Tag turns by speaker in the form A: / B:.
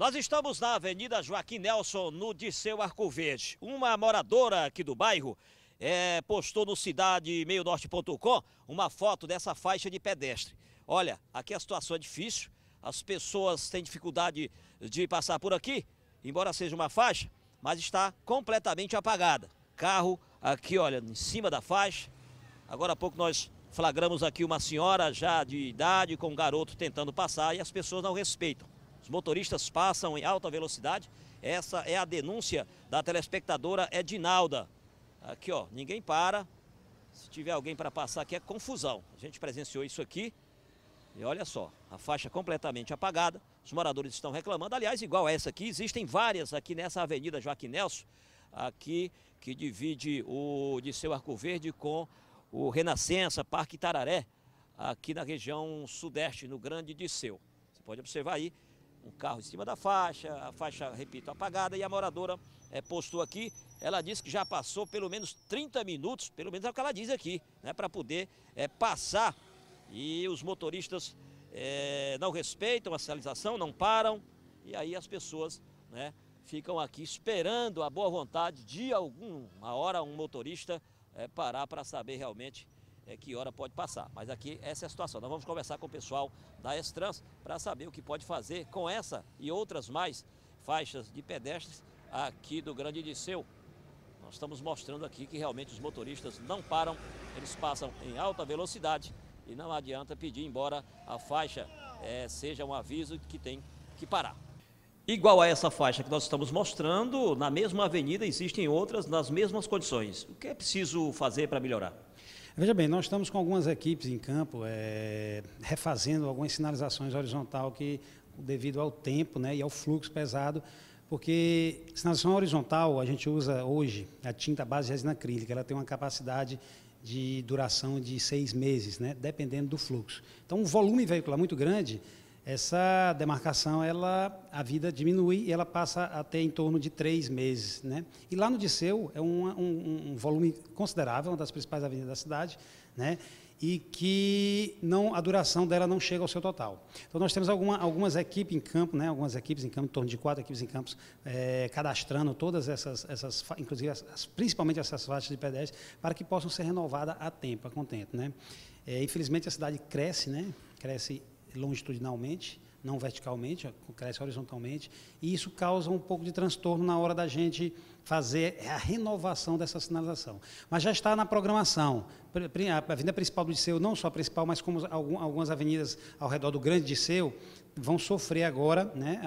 A: Nós estamos na Avenida Joaquim Nelson, no Disseu Arco Verde. Uma moradora aqui do bairro é, postou no Cidade Meio Norte.com uma foto dessa faixa de pedestre. Olha, aqui a situação é difícil, as pessoas têm dificuldade de passar por aqui, embora seja uma faixa, mas está completamente apagada. Carro aqui, olha, em cima da faixa. Agora há pouco nós flagramos aqui uma senhora já de idade com um garoto tentando passar e as pessoas não respeitam motoristas passam em alta velocidade. Essa é a denúncia da telespectadora Edinalda. Aqui, ó, ninguém para. Se tiver alguém para passar aqui é confusão. A gente presenciou isso aqui. E olha só, a faixa completamente apagada. Os moradores estão reclamando. Aliás, igual a essa aqui, existem várias aqui nessa avenida Joaquim Nelson, aqui que divide o de seu Arco Verde com o Renascença, Parque Tararé, aqui na região sudeste, no Grande Disseu. Você pode observar aí um carro em cima da faixa, a faixa, repito, apagada, e a moradora é, postou aqui, ela disse que já passou pelo menos 30 minutos, pelo menos é o que ela diz aqui, né, para poder é, passar. E os motoristas é, não respeitam a sinalização, não param, e aí as pessoas né, ficam aqui esperando a boa vontade de alguma hora um motorista parar para saber realmente é, que hora pode passar. Mas aqui essa é a situação. Nós vamos conversar com o pessoal da Estrans para saber o que pode fazer com essa e outras mais faixas de pedestres aqui do Grande Disseu. Nós estamos mostrando aqui que realmente os motoristas não param, eles passam em alta velocidade e não adianta pedir embora a faixa é, seja um aviso que tem que parar. Igual a essa faixa que nós estamos mostrando, na mesma avenida existem outras nas mesmas condições. O que é preciso fazer para melhorar?
B: Veja bem, nós estamos com algumas equipes em campo é, refazendo algumas sinalizações horizontal que, devido ao tempo né, e ao fluxo pesado, porque sinalização horizontal a gente usa hoje a tinta base de resina acrílica, ela tem uma capacidade de duração de seis meses, né, dependendo do fluxo. Então, um volume veicular muito grande essa demarcação, ela, a vida diminui e ela passa a ter em torno de três meses. Né? E lá no Disseu é um, um, um volume considerável, uma das principais avenidas da cidade, né? e que não a duração dela não chega ao seu total. Então nós temos alguma, algumas equipes em campo, né, algumas equipes em campo, em torno de quatro equipes em campos, é, cadastrando todas essas, essas inclusive as, principalmente essas faixas de pedestres para que possam ser renovadas a tempo, a contento. Né? É, infelizmente a cidade cresce, né? cresce longitudinalmente, não verticalmente, cresce horizontalmente, e isso causa um pouco de transtorno na hora da gente fazer a renovação dessa sinalização. Mas já está na programação. A avenida principal do Disseu, não só a principal, mas como algumas avenidas ao redor do Grande Disseu, vão sofrer agora, né,